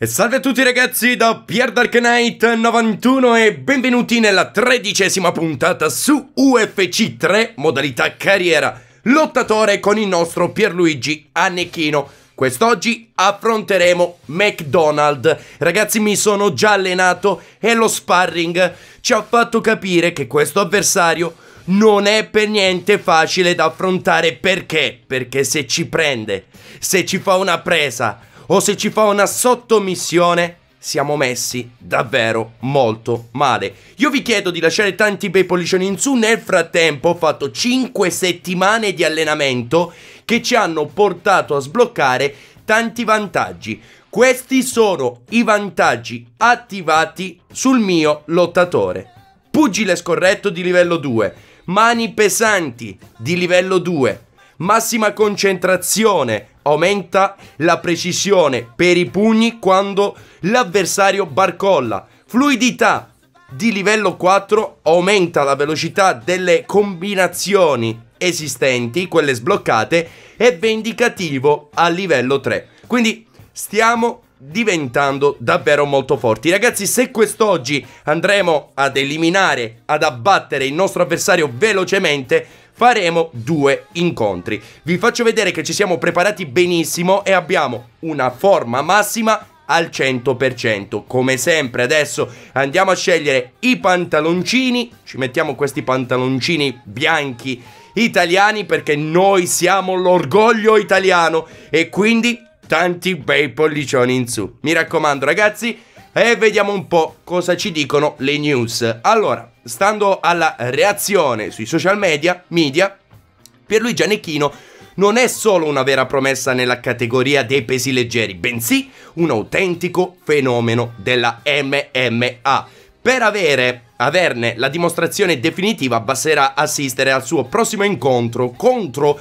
E salve a tutti ragazzi da Pier 91 e benvenuti nella tredicesima puntata su UFC 3 modalità carriera lottatore con il nostro Pierluigi Annecchino. Quest'oggi affronteremo McDonald. Ragazzi mi sono già allenato e lo sparring ci ha fatto capire che questo avversario non è per niente facile da affrontare perché? Perché se ci prende, se ci fa una presa o se ci fa una sottomissione, siamo messi davvero molto male. Io vi chiedo di lasciare tanti bei pollicioni in su, nel frattempo ho fatto 5 settimane di allenamento che ci hanno portato a sbloccare tanti vantaggi. Questi sono i vantaggi attivati sul mio lottatore. Pugile scorretto di livello 2, mani pesanti di livello 2, massima concentrazione, aumenta la precisione per i pugni quando l'avversario barcolla, fluidità di livello 4 aumenta la velocità delle combinazioni esistenti, quelle sbloccate, e vendicativo a livello 3. Quindi stiamo diventando davvero molto forti. Ragazzi, se quest'oggi andremo ad eliminare, ad abbattere il nostro avversario velocemente, faremo due incontri. Vi faccio vedere che ci siamo preparati benissimo e abbiamo una forma massima al 100%. Come sempre adesso andiamo a scegliere i pantaloncini, ci mettiamo questi pantaloncini bianchi italiani perché noi siamo l'orgoglio italiano e quindi tanti bei pollicioni in su. Mi raccomando ragazzi, e vediamo un po' cosa ci dicono le news. Allora, stando alla reazione sui social media, media Pierluigi Anechino non è solo una vera promessa nella categoria dei pesi leggeri, bensì un autentico fenomeno della MMA. Per avere, averne la dimostrazione definitiva basterà assistere al suo prossimo incontro contro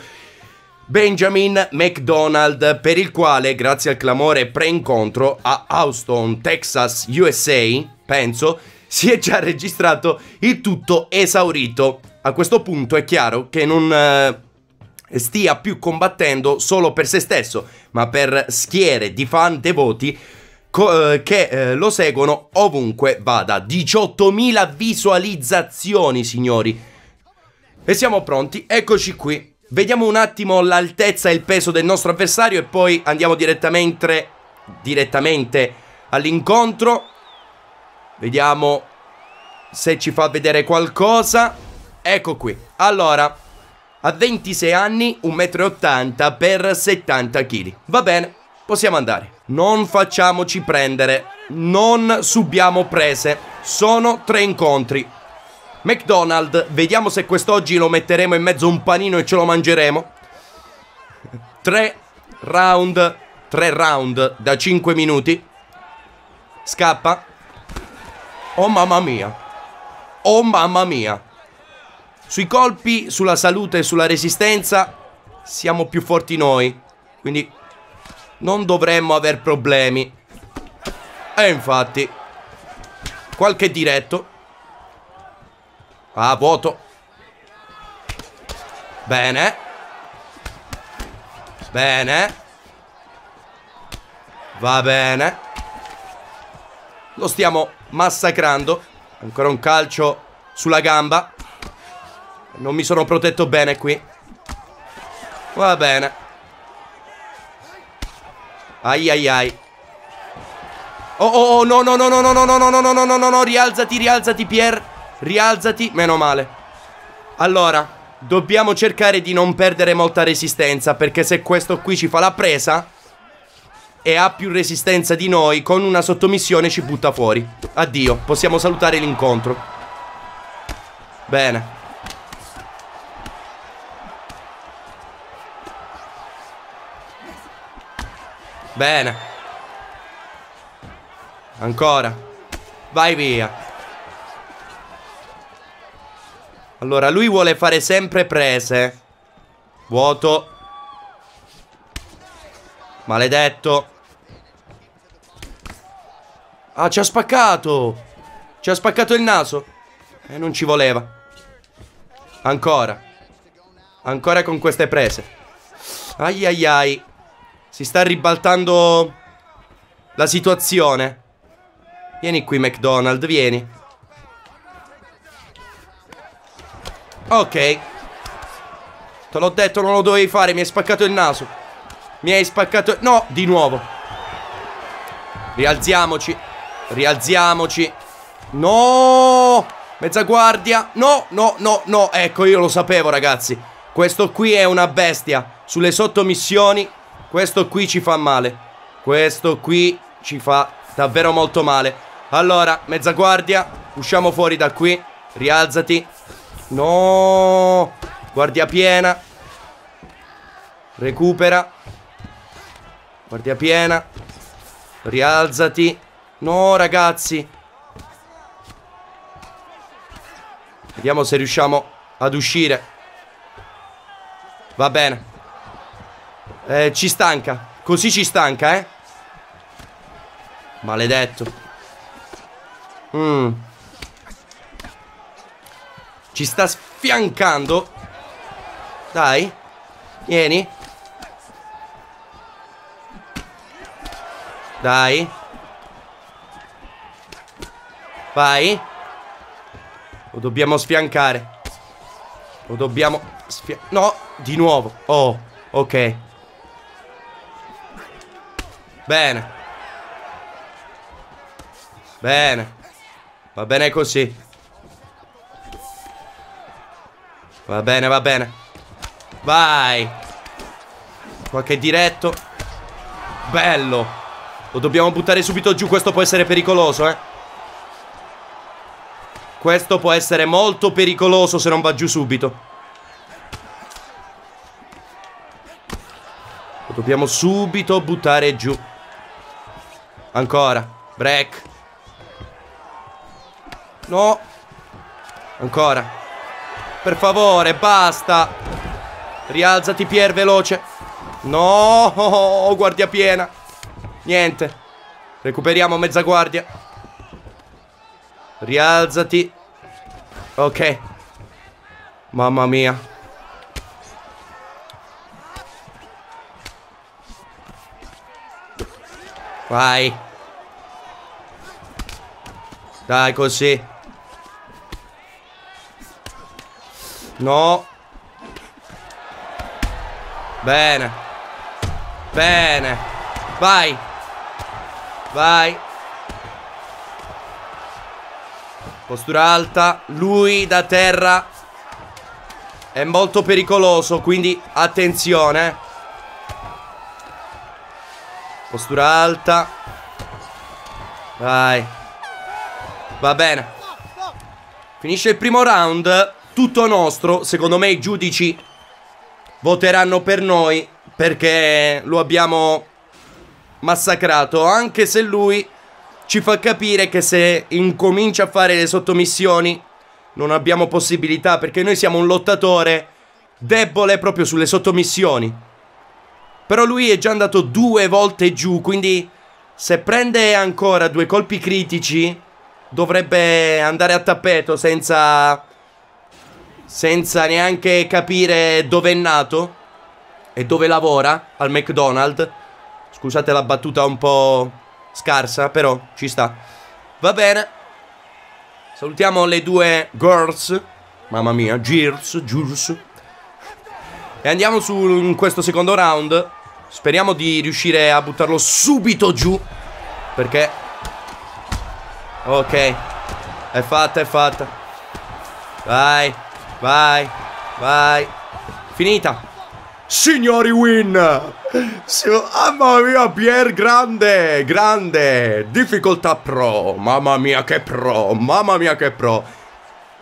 Benjamin McDonald, per il quale, grazie al clamore pre-incontro a Houston, Texas, USA, penso, si è già registrato il tutto esaurito. A questo punto è chiaro che non eh, stia più combattendo solo per se stesso, ma per schiere di fan devoti eh, che eh, lo seguono ovunque vada. 18.000 visualizzazioni, signori. E siamo pronti, eccoci qui. Vediamo un attimo l'altezza e il peso del nostro avversario e poi andiamo direttamente, direttamente all'incontro. Vediamo se ci fa vedere qualcosa. Ecco qui. Allora, a 26 anni, 1,80 m per 70 kg. Va bene, possiamo andare. Non facciamoci prendere, non subiamo prese. Sono tre incontri, McDonald, vediamo se quest'oggi lo metteremo in mezzo a un panino e ce lo mangeremo. Tre round, tre round da 5 minuti. Scappa. Oh mamma mia. Oh mamma mia. Sui colpi, sulla salute e sulla resistenza siamo più forti noi. Quindi non dovremmo aver problemi. E infatti, qualche diretto Ah, vuoto. Bene. Bene. Va bene. Lo stiamo massacrando. Ancora un calcio sulla gamba. Non mi sono protetto bene qui. Va bene. Ai ai ai. Oh oh oh no no no no no no no no no no no no rialzati rialzati Pier. Rialzati, meno male. Allora, dobbiamo cercare di non perdere molta resistenza, perché se questo qui ci fa la presa e ha più resistenza di noi, con una sottomissione ci butta fuori. Addio, possiamo salutare l'incontro. Bene. Bene. Ancora. Vai via. Allora, lui vuole fare sempre prese. Vuoto. Maledetto. Ah, ci ha spaccato. Ci ha spaccato il naso. E eh, non ci voleva. Ancora. Ancora con queste prese. Ai ai ai. Si sta ribaltando la situazione. Vieni qui, McDonald, vieni. Ok. Te l'ho detto, non lo dovevi fare. Mi hai spaccato il naso. Mi hai spaccato... No, di nuovo. Rialziamoci. Rialziamoci. No! Mezza guardia. No, no, no, no. Ecco, io lo sapevo, ragazzi. Questo qui è una bestia. Sulle sottomissioni, questo qui ci fa male. Questo qui ci fa davvero molto male. Allora, mezza guardia. Usciamo fuori da qui. Rialzati. No! Guardia piena. Recupera. Guardia piena. Rialzati. No, ragazzi. Vediamo se riusciamo ad uscire. Va bene. Eh, ci stanca. Così ci stanca, eh. Maledetto. Mmm. Ci sta sfiancando. Dai. Vieni. Dai. Vai. Lo dobbiamo sfiancare. Lo dobbiamo sfiancare. No, di nuovo. Oh, ok. Bene. Bene. Va bene così. Va bene, va bene. Vai. Qualche diretto. Bello. Lo dobbiamo buttare subito giù, questo può essere pericoloso, eh. Questo può essere molto pericoloso se non va giù subito. Lo dobbiamo subito buttare giù. Ancora. Break. No. Ancora. Per favore, basta. Rialzati Pier, veloce. No, oh, oh, oh, guardia piena. Niente. Recuperiamo mezza guardia. Rialzati. Ok. Mamma mia. Vai. Dai, così. No. Bene. Bene. Vai. Vai. Postura alta. Lui da terra. È molto pericoloso, quindi attenzione. Postura alta. Vai. Va bene. Finisce il primo round tutto nostro. Secondo me i giudici voteranno per noi perché lo abbiamo massacrato. Anche se lui ci fa capire che se incomincia a fare le sottomissioni non abbiamo possibilità perché noi siamo un lottatore debole proprio sulle sottomissioni. Però lui è già andato due volte giù, quindi se prende ancora due colpi critici dovrebbe andare a tappeto senza senza neanche capire dove è nato e dove lavora al McDonald's. Scusate la battuta un po' scarsa, però ci sta. Va bene. Salutiamo le due girls. Mamma mia, girls, girls. E andiamo su questo secondo round. Speriamo di riuscire a buttarlo subito giù. Perché... Ok. È fatta, è fatta. Vai. Vai, vai. Finita. Signori win. mamma mia, Pier grande, grande. Difficoltà pro. Mamma mia che pro, mamma mia che pro.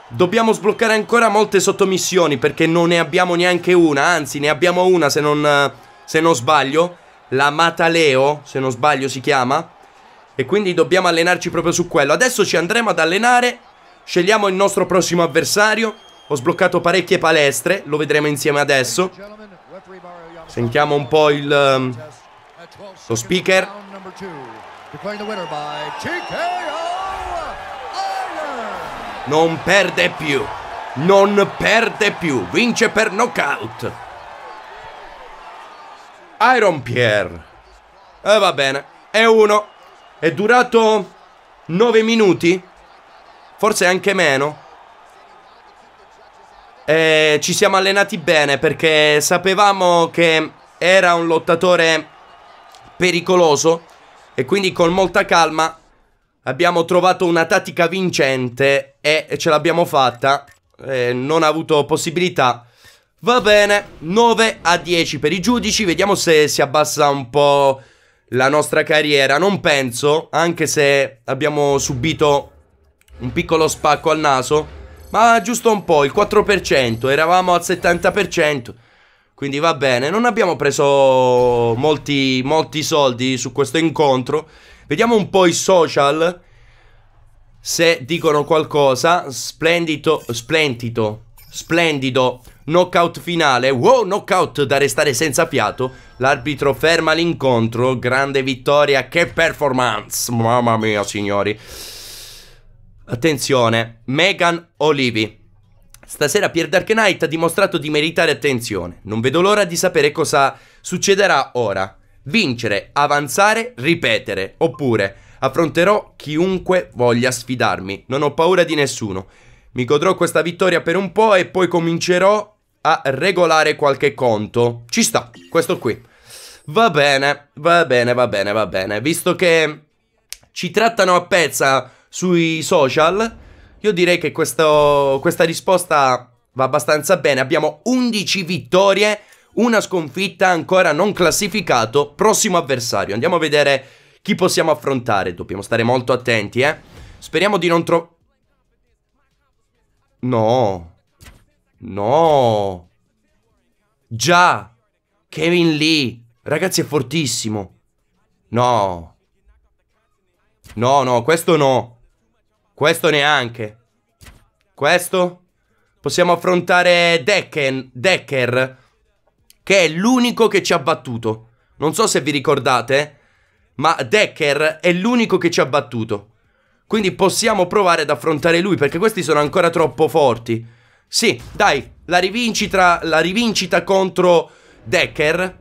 Dobbiamo sbloccare ancora molte sottomissioni perché non ne abbiamo neanche una, anzi ne abbiamo una se non, se non sbaglio. La Mataleo, se non sbaglio si chiama. E quindi dobbiamo allenarci proprio su quello. Adesso ci andremo ad allenare. Scegliamo il nostro prossimo avversario. Ho sbloccato parecchie palestre, lo vedremo insieme adesso. Sentiamo un po' il um, lo speaker. Non perde più. Non perde più. Vince per knockout. Iron Pierre. E eh, va bene. È uno. È durato 9 minuti. Forse anche meno eh, ci siamo allenati bene perché sapevamo che era un lottatore pericoloso e quindi con molta calma abbiamo trovato una tattica vincente e ce l'abbiamo fatta. Eh, non ha avuto possibilità. Va bene, 9 a 10 per i giudici, vediamo se si abbassa un po' la nostra carriera. Non penso, anche se abbiamo subito un piccolo spacco al naso. Ma giusto un po', il 4%, eravamo al 70%. Quindi va bene, non abbiamo preso molti, molti soldi su questo incontro. Vediamo un po' i social. Se dicono qualcosa, splendido, splendido, splendido knockout finale. Wow, knockout da restare senza fiato. L'arbitro ferma l'incontro, grande vittoria, che performance. Mamma mia, signori. Attenzione, Megan Olivi. Stasera Pier Dark Knight ha dimostrato di meritare attenzione. Non vedo l'ora di sapere cosa succederà ora. Vincere, avanzare, ripetere. Oppure affronterò chiunque voglia sfidarmi. Non ho paura di nessuno. Mi godrò questa vittoria per un po' e poi comincerò a regolare qualche conto. Ci sta, questo qui. Va bene, va bene, va bene, va bene. Visto che ci trattano a pezza sui social, io direi che questo, questa risposta va abbastanza bene. Abbiamo 11 vittorie, una sconfitta ancora non classificato, prossimo avversario. Andiamo a vedere chi possiamo affrontare, dobbiamo stare molto attenti, eh. Speriamo di non trovare... No. No. Già. Kevin Lee. Ragazzi, è fortissimo. No. No, no, questo no. Questo neanche. Questo? Possiamo affrontare Decken, Decker, che è l'unico che ci ha battuto. Non so se vi ricordate, ma Decker è l'unico che ci ha battuto. Quindi possiamo provare ad affrontare lui, perché questi sono ancora troppo forti. Sì, dai, la rivincita, la rivincita contro Decker,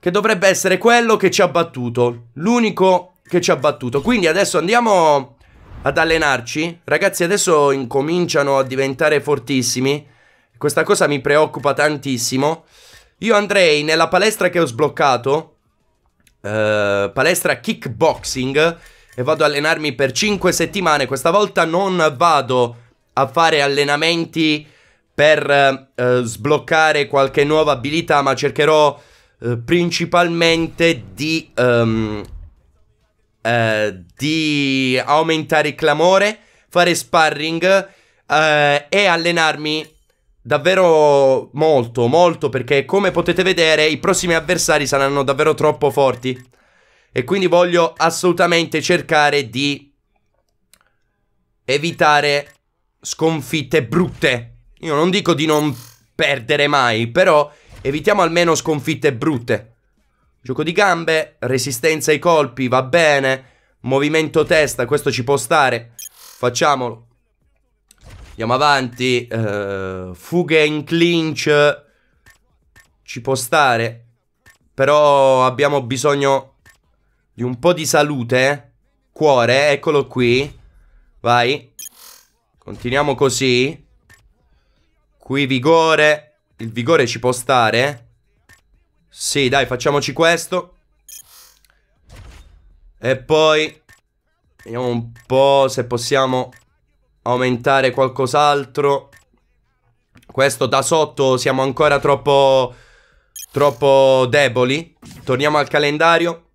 che dovrebbe essere quello che ci ha battuto. L'unico che ci ha battuto. Quindi adesso andiamo ad allenarci. Ragazzi, adesso incominciano a diventare fortissimi. Questa cosa mi preoccupa tantissimo. Io andrei nella palestra che ho sbloccato, eh, palestra kickboxing, e vado a allenarmi per 5 settimane. Questa volta non vado a fare allenamenti per eh, sbloccare qualche nuova abilità, ma cercherò eh, principalmente di ehm, eh, di aumentare il clamore, fare sparring eh, e allenarmi davvero molto, molto, perché come potete vedere i prossimi avversari saranno davvero troppo forti. E quindi voglio assolutamente cercare di evitare sconfitte brutte. Io non dico di non perdere mai, però evitiamo almeno sconfitte brutte. Gioco di gambe, resistenza ai colpi, va bene. Movimento testa, questo ci può stare. Facciamolo. Andiamo avanti. Uh, fughe in clinch. Ci può stare. Però abbiamo bisogno di un po' di salute. Eh. Cuore, eccolo qui. Vai. Continuiamo così. Qui vigore. Il vigore ci può stare. Eh. Sì, dai, facciamoci questo. E poi... Vediamo un po' se possiamo aumentare qualcos'altro. Questo da sotto siamo ancora troppo... Troppo deboli. Torniamo al calendario.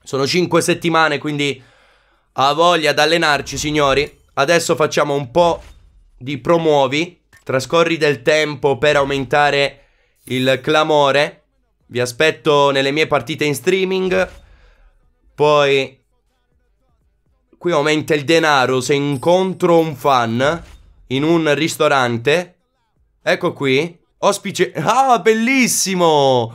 Sono 5 settimane, quindi... Ha voglia di allenarci, signori. Adesso facciamo un po' di promuovi. Trascorri del tempo per aumentare il clamore. Vi aspetto nelle mie partite in streaming. Poi... Qui aumenta il denaro se incontro un fan in un ristorante. Ecco qui. Ospite... Ah, bellissimo!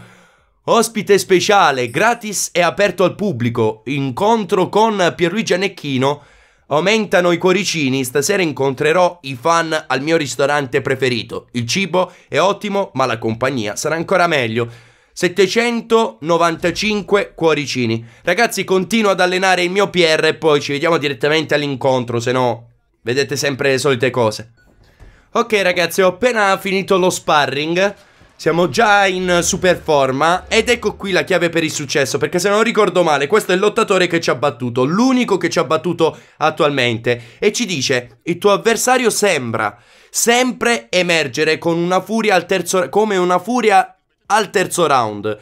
Ospite speciale, gratis e aperto al pubblico. Incontro con Pierluigi Annecchino. Aumentano i cuoricini, stasera incontrerò i fan al mio ristorante preferito. Il cibo è ottimo, ma la compagnia sarà ancora meglio. 795 cuoricini. Ragazzi, continuo ad allenare il mio PR e poi ci vediamo direttamente all'incontro, se no vedete sempre le solite cose. Ok ragazzi, ho appena finito lo sparring. Siamo già in super forma ed ecco qui la chiave per il successo perché se non ricordo male questo è il lottatore che ci ha battuto, l'unico che ci ha battuto attualmente e ci dice il tuo avversario sembra sempre emergere con una furia al terzo, come una furia al terzo round.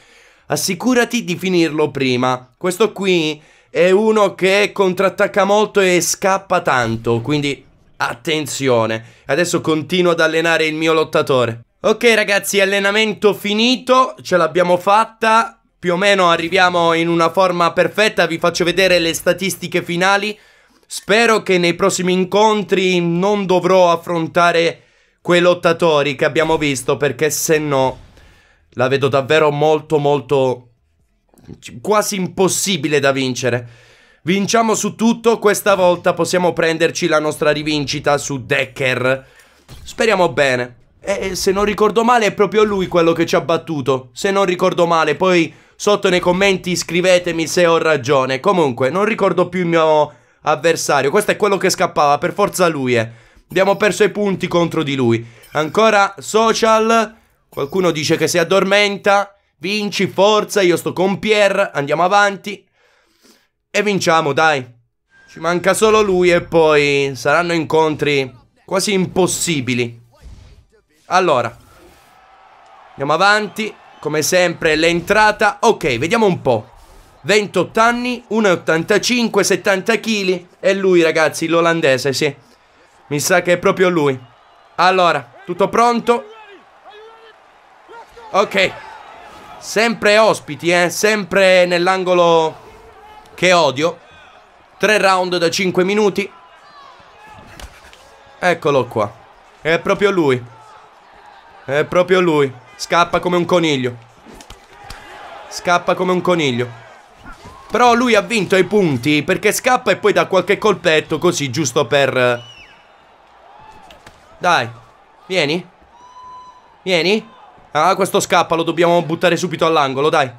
Assicurati di finirlo prima. Questo qui è uno che contrattacca molto e scappa tanto, quindi attenzione. Adesso continuo ad allenare il mio lottatore. Ok ragazzi, allenamento finito, ce l'abbiamo fatta. Più o meno arriviamo in una forma perfetta, vi faccio vedere le statistiche finali. Spero che nei prossimi incontri non dovrò affrontare quei lottatori che abbiamo visto perché se no la vedo davvero molto molto quasi impossibile da vincere. Vinciamo su tutto, questa volta possiamo prenderci la nostra rivincita su Decker. Speriamo bene. E eh, eh, se non ricordo male è proprio lui quello che ci ha battuto, se non ricordo male, poi sotto nei commenti scrivetemi se ho ragione. Comunque, non ricordo più il mio avversario, questo è quello che scappava, per forza lui è. Abbiamo perso i punti contro di lui. Ancora social Qualcuno dice che si addormenta. Vinci, forza, io sto con Pierre, andiamo avanti. E vinciamo, dai. Ci manca solo lui e poi saranno incontri quasi impossibili. Allora. Andiamo avanti. Come sempre l'entrata. Ok, vediamo un po'. 28 anni, 1,85, 70 kg. E lui, ragazzi, l'olandese, sì. Mi sa che è proprio lui. Allora, tutto pronto? Ok. Sempre ospiti, eh. Sempre nell'angolo che odio. Tre round da 5 minuti. Eccolo qua. È proprio lui. È proprio lui. Scappa come un coniglio. Scappa come un coniglio. Però lui ha vinto i punti perché scappa e poi dà qualche colpetto così giusto per... Eh. Dai. Vieni. Vieni. Ah, questo scappa, lo dobbiamo buttare subito all'angolo, dai.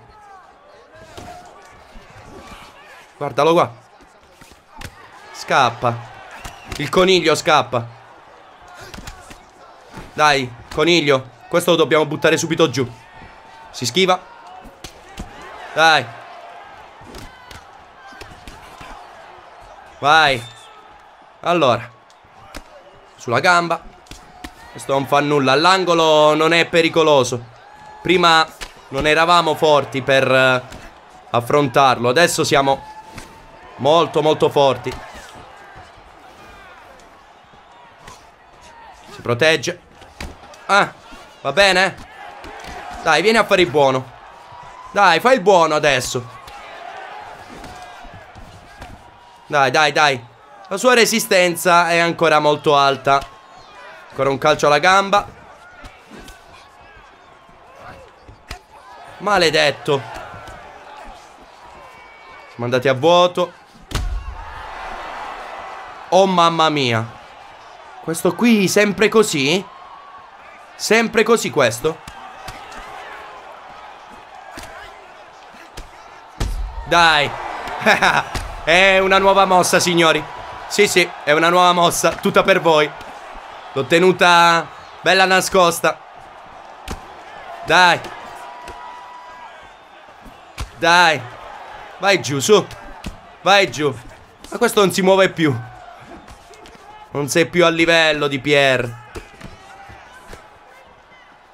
Guardalo qua. Scappa. Il coniglio scappa. Dai, coniglio. Questo lo dobbiamo buttare subito giù. Si schiva. Dai. Vai. Allora. Sulla gamba. Questo non fa nulla. L'angolo non è pericoloso. Prima non eravamo forti per eh, affrontarlo. Adesso siamo molto molto forti. Si protegge. Ah, va bene. Dai, vieni a fare il buono. Dai, fai il buono adesso. Dai, dai, dai. La sua resistenza è ancora molto alta. Ancora un calcio alla gamba Maledetto Mandati a vuoto Oh mamma mia Questo qui sempre così? Sempre così questo? Dai È una nuova mossa signori Sì sì è una nuova mossa Tutta per voi L'ho tenuta bella nascosta. Dai. Dai. Vai giù, su. Vai giù. Ma questo non si muove più. Non sei più a livello di Pierre.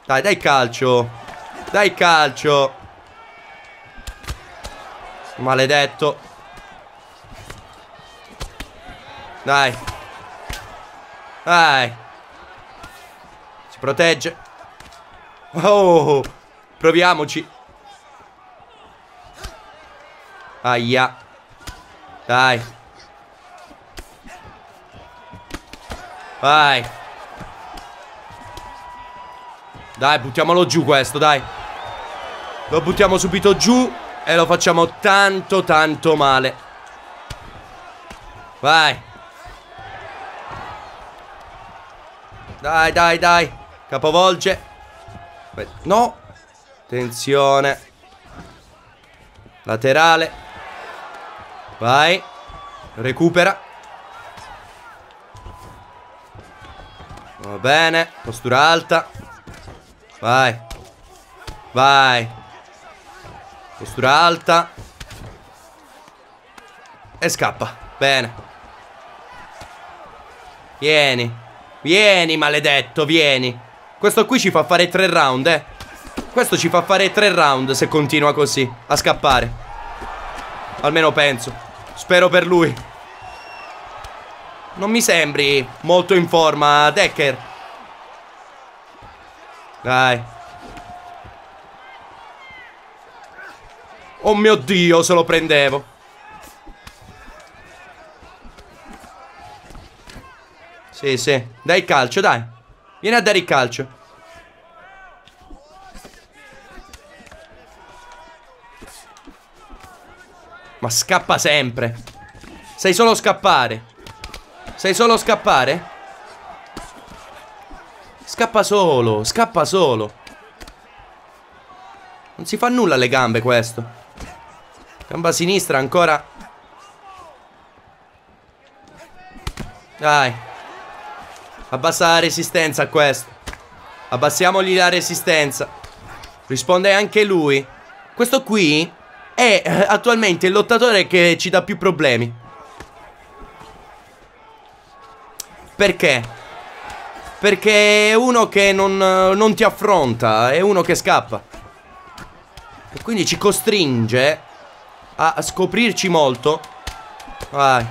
Dai, dai calcio. Dai calcio. Maledetto. Dai. Dai. Si protegge. Oh, proviamoci. Aia. Dai. Vai. Dai, buttiamolo giù questo, dai. Lo buttiamo subito giù e lo facciamo tanto, tanto male. Vai. Dai, dai, dai. Capovolge. No. Attenzione. Laterale. Vai. Recupera. Va bene. Postura alta. Vai. Vai. Postura alta. E scappa. Bene. Vieni. Vieni, maledetto, vieni. Questo qui ci fa fare tre round, eh. Questo ci fa fare tre round se continua così a scappare. Almeno penso. Spero per lui. Non mi sembri molto in forma, Decker. Dai. Oh mio Dio, se lo prendevo. Sì, sì. Dai calcio, dai. Vieni a dare il calcio. Ma scappa sempre. Sei solo scappare. Sei solo scappare? Scappa solo, scappa solo. Non si fa nulla alle gambe questo. Gamba sinistra ancora. Dai. Abbassa la resistenza a questo. Abbassiamogli la resistenza. Risponde anche lui. Questo qui è eh, attualmente il lottatore che ci dà più problemi. Perché? Perché è uno che non, non ti affronta, è uno che scappa. E quindi ci costringe a scoprirci molto. Vai.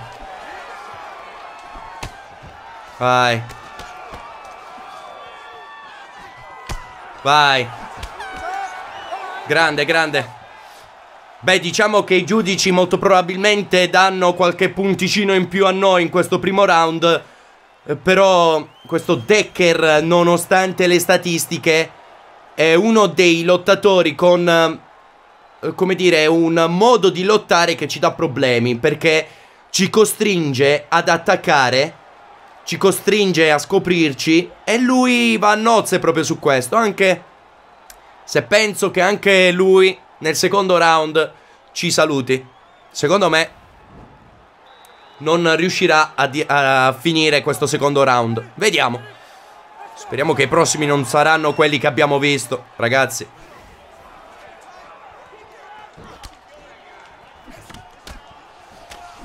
Vai. Vai. Grande, grande. Beh, diciamo che i giudici molto probabilmente danno qualche punticino in più a noi in questo primo round. Eh, però questo Decker, nonostante le statistiche, è uno dei lottatori con, eh, come dire, un modo di lottare che ci dà problemi. Perché ci costringe ad attaccare ci costringe a scoprirci e lui va a nozze proprio su questo, anche se penso che anche lui nel secondo round ci saluti. Secondo me non riuscirà a, a finire questo secondo round. Vediamo. Speriamo che i prossimi non saranno quelli che abbiamo visto, ragazzi.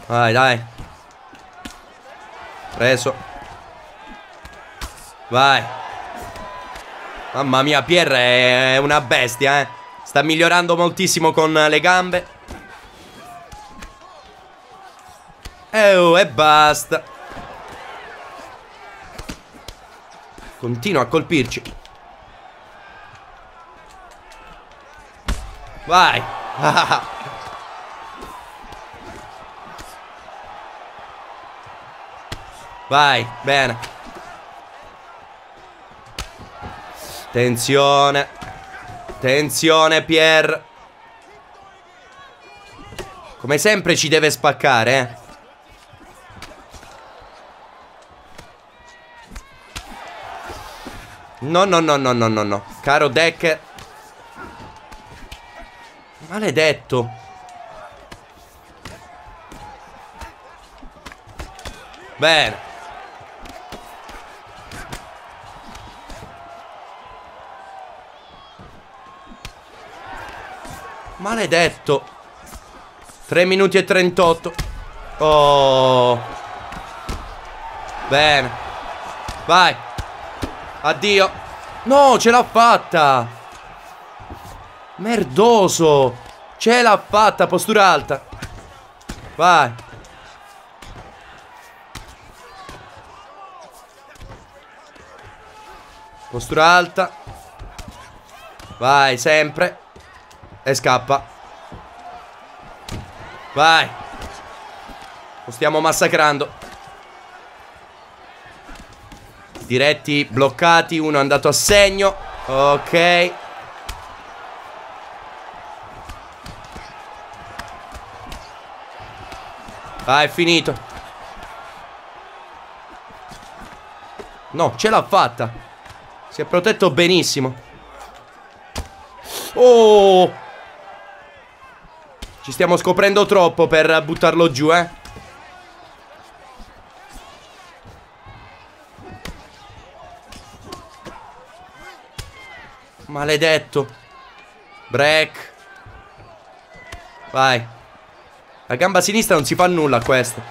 Dai, dai. Preso. Vai. Mamma mia, Pierre è una bestia, eh. Sta migliorando moltissimo con le gambe. Eh, oh, e basta. Continua a colpirci. Vai. Vai, bene. Tensione. Tensione, Pier. Come sempre ci deve spaccare, eh. No, no, no, no, no, no, no. Caro Deck. Maledetto. Bene. Maledetto 3 minuti e 38 Oh Bene Vai Addio No ce l'ha fatta Merdoso Ce l'ha fatta postura alta Vai Postura alta Vai sempre e scappa Vai Lo stiamo massacrando Diretti bloccati Uno è andato a segno Ok Vai, è finito No, ce l'ha fatta Si è protetto benissimo Oh ci stiamo scoprendo troppo per buttarlo giù, eh Maledetto Break Vai La gamba sinistra non si fa nulla a questo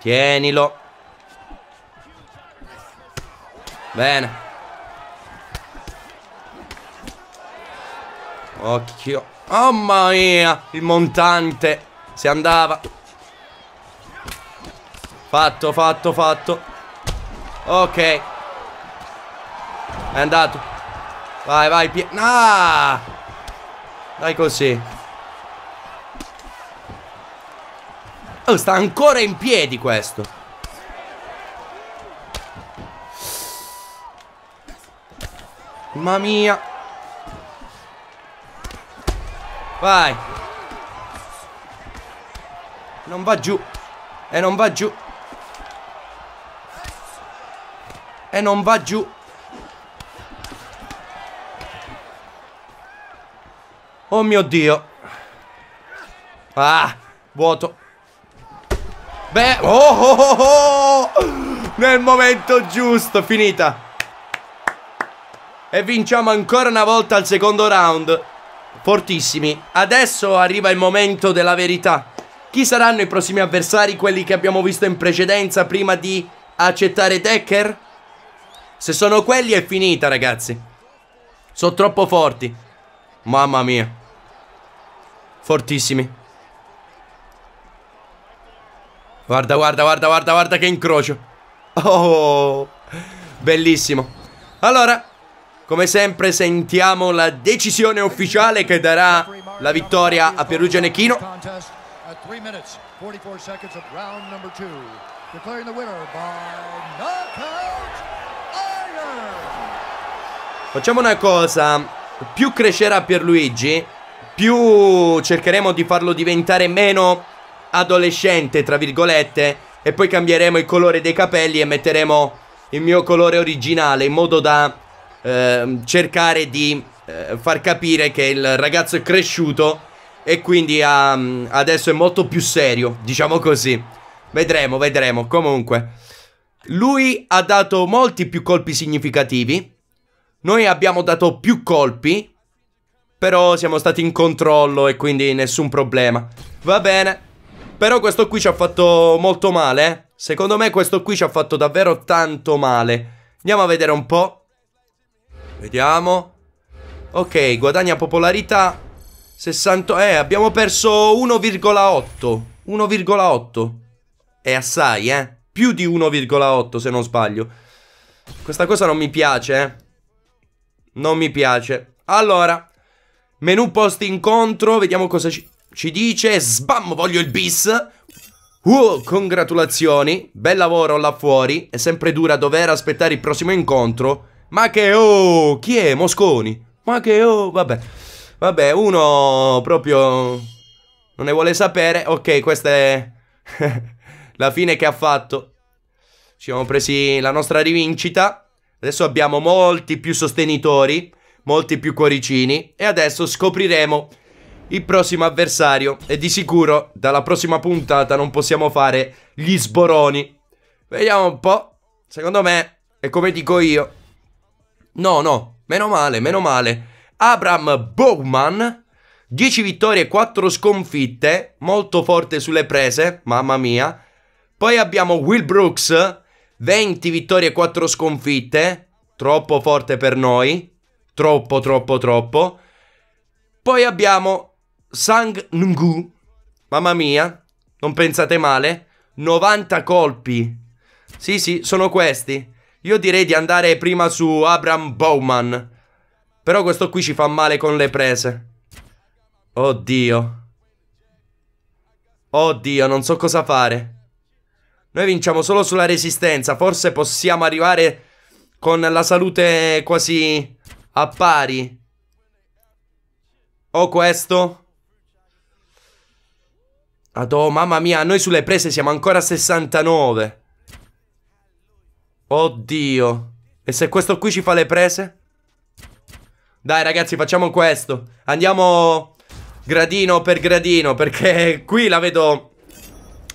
Tienilo Bene Occhio. Oh, mamma mia, il montante. Si andava. Fatto, fatto, fatto. Ok. È andato. Vai, vai. Pie ah! Dai così. Oh, sta ancora in piedi questo. Mamma mia. Vai Non va giù E non va giù E non va giù Oh mio dio Ah Vuoto Beh oh, oh, oh, oh. Nel momento giusto Finita E vinciamo ancora una volta al secondo round fortissimi. Adesso arriva il momento della verità. Chi saranno i prossimi avversari, quelli che abbiamo visto in precedenza prima di accettare Decker? Se sono quelli è finita, ragazzi. Sono troppo forti. Mamma mia. Fortissimi. Guarda, guarda, guarda, guarda, guarda che incrocio. Oh, bellissimo. Allora, come sempre sentiamo la decisione ufficiale che darà la vittoria a Perugia Nechino. Facciamo una cosa, più crescerà Pierluigi, più cercheremo di farlo diventare meno adolescente, tra virgolette, e poi cambieremo il colore dei capelli e metteremo il mio colore originale in modo da Ehm, cercare di eh, far capire che il ragazzo è cresciuto e quindi ha, mm, adesso è molto più serio, diciamo così. Vedremo, vedremo. Comunque, lui ha dato molti più colpi significativi. Noi abbiamo dato più colpi, però siamo stati in controllo e quindi nessun problema. Va bene. Però questo qui ci ha fatto molto male. Eh. Secondo me questo qui ci ha fatto davvero tanto male. Andiamo a vedere un po'. Vediamo. Ok, guadagna popolarità. 60... Eh, abbiamo perso 1,8. 1,8. È assai, eh. Più di 1,8 se non sbaglio. Questa cosa non mi piace, eh. Non mi piace. Allora, menu post incontro. Vediamo cosa ci, ci dice. Sbam, voglio il bis. Uh, congratulazioni, bel lavoro là fuori, è sempre dura dover aspettare il prossimo incontro ma che oh, chi è Mosconi? Ma che oh, vabbè. Vabbè, uno proprio non ne vuole sapere. Ok, questa è la fine che ha fatto. Ci siamo presi la nostra rivincita. Adesso abbiamo molti più sostenitori, molti più cuoricini e adesso scopriremo il prossimo avversario e di sicuro dalla prossima puntata non possiamo fare gli sboroni. Vediamo un po'. Secondo me, è come dico io, No, no, meno male, meno male. Abram Bowman, 10 vittorie e 4 sconfitte, molto forte sulle prese, mamma mia. Poi abbiamo Will Brooks, 20 vittorie e 4 sconfitte, troppo forte per noi, troppo, troppo, troppo. Poi abbiamo Sang Nungu, mamma mia, non pensate male, 90 colpi. Sì, sì, sono questi. Io direi di andare prima su Abram Bowman. Però questo qui ci fa male con le prese. Oddio. Oddio, non so cosa fare. Noi vinciamo solo sulla resistenza. Forse possiamo arrivare con la salute quasi a pari. O questo. Adò, mamma mia, noi sulle prese siamo ancora a 69. Oddio. E se questo qui ci fa le prese? Dai ragazzi facciamo questo Andiamo gradino per gradino Perché qui la vedo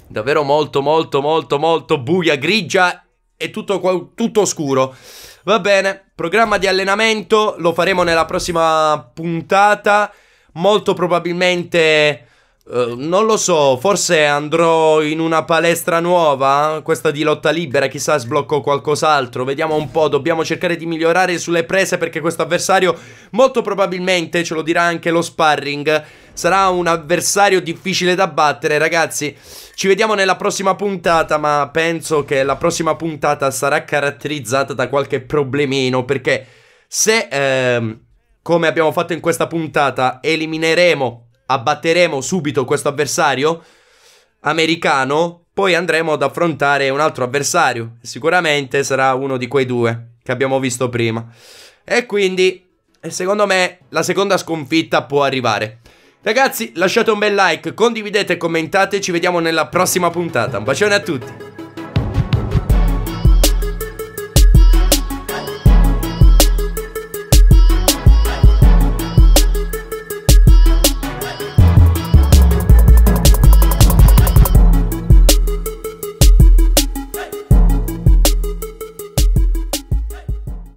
davvero molto molto molto molto buia, grigia e tutto, tutto scuro Va bene, programma di allenamento lo faremo nella prossima puntata Molto probabilmente eh, non lo so, forse andrò in una palestra nuova, questa di lotta libera, chissà sblocco qualcos'altro, vediamo un po', dobbiamo cercare di migliorare sulle prese perché questo avversario molto probabilmente, ce lo dirà anche lo sparring, sarà un avversario difficile da battere ragazzi, ci vediamo nella prossima puntata ma penso che la prossima puntata sarà caratterizzata da qualche problemino perché se... Ehm, come abbiamo fatto in questa puntata, elimineremo abbatteremo subito questo avversario americano, poi andremo ad affrontare un altro avversario. Sicuramente sarà uno di quei due che abbiamo visto prima. E quindi, eh, secondo me, la seconda sconfitta può arrivare. Ragazzi, lasciate un bel like, condividete, e commentate, ci vediamo nella prossima puntata. Un bacione a tutti!